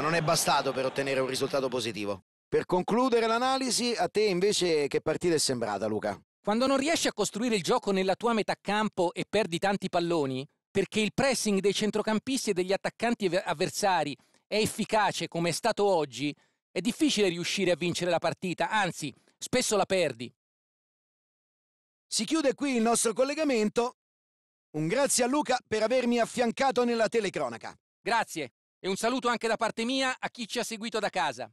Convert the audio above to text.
ma non è bastato per ottenere un risultato positivo. Per concludere l'analisi, a te invece che partita è sembrata, Luca? Quando non riesci a costruire il gioco nella tua metà campo e perdi tanti palloni, perché il pressing dei centrocampisti e degli attaccanti avversari è efficace come è stato oggi, è difficile riuscire a vincere la partita, anzi, spesso la perdi. Si chiude qui il nostro collegamento. Un grazie a Luca per avermi affiancato nella telecronaca. Grazie. E un saluto anche da parte mia a chi ci ha seguito da casa.